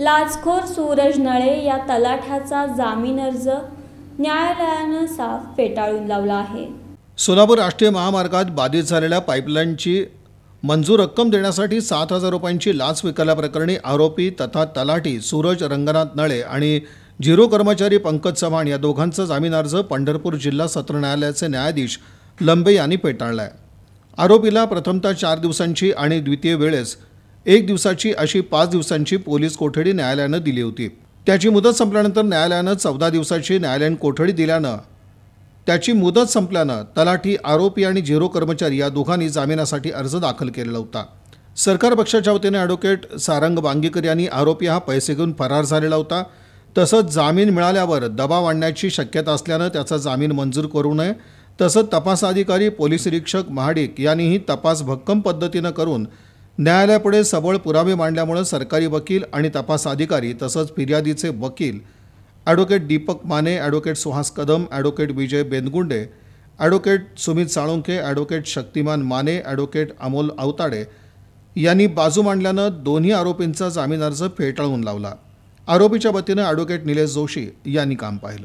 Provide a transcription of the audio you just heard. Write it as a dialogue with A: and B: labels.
A: लाचखोर सूरज नळे या तलाठ्याचा जामीन अर्ज न्यायालयानं साफ फेटाळून लावला आहे
B: सोलापूर राष्ट्रीय महामार्गात बाधित झालेल्या पाईपलाईनची मंजूर रक्कम देण्यासाठी सात हजार रुपयांची लाच स्वीकारल्याप्रकरणी आरोपी तथा तलाठी सूरज रंगनाथ नळे आणि झिरो कर्मचारी पंकज चव्हाण या दोघांचा जामीन अर्ज पंढरपूर जिल्हा सत्र न्यायालयाचे न्यायाधीश लंबे यांनी फेटाळला आहे आरोपीला प्रथमतः चार दिवसांची आणि द्वितीय वेळेस एक दिवसाची अशी पाच दिवसांची पोलीस कोठडी न्यायालयानं दिली होती त्याची मुदत संपल्यानंतर न्यायालयानं चौदा दिवसाची न्यायालयीन कोठडी दिल्यानं त्याची मुदत संपल्यानं तलाठी आरोपी आणि झिरो कर्मचारी या दोघांनी जामिनासाठी अर्ज दाखल केलेला होता सरकार पक्षाच्या वतीने ॲडव्होकेट सारंग बांगीकर यांनी आरोपी हा पैसे घेऊन फरार झालेला होता तसंच जामीन मिळाल्यावर दबाव आणण्याची शक्यता असल्यानं त्याचा जामीन मंजूर करू नये तसंच तपास अधिकारी पोलीस निरीक्षक महाडिक यांनीही तपास भक्कम पद्धतीनं करून न्यायालयापुढे सबळ पुरावे मांडल्यामुळे सरकारी वकील आणि तपास अधिकारी तसंच फिर्यादीचे वकील advocate Deepak Mane advocate Suhas Kadam advocate Vijay Bengunde advocate Sumit Salunkhe advocate Shaktiman Mane advocate Amol Avtade यांनी बाजू मांडल्यानं दोन्ही आरोपींचा जामीन अर्ज फेटाळून लावला आरोपीच्या वतीनं ॲडव्होकेट निलेश जोशी यांनी काम पाहिलं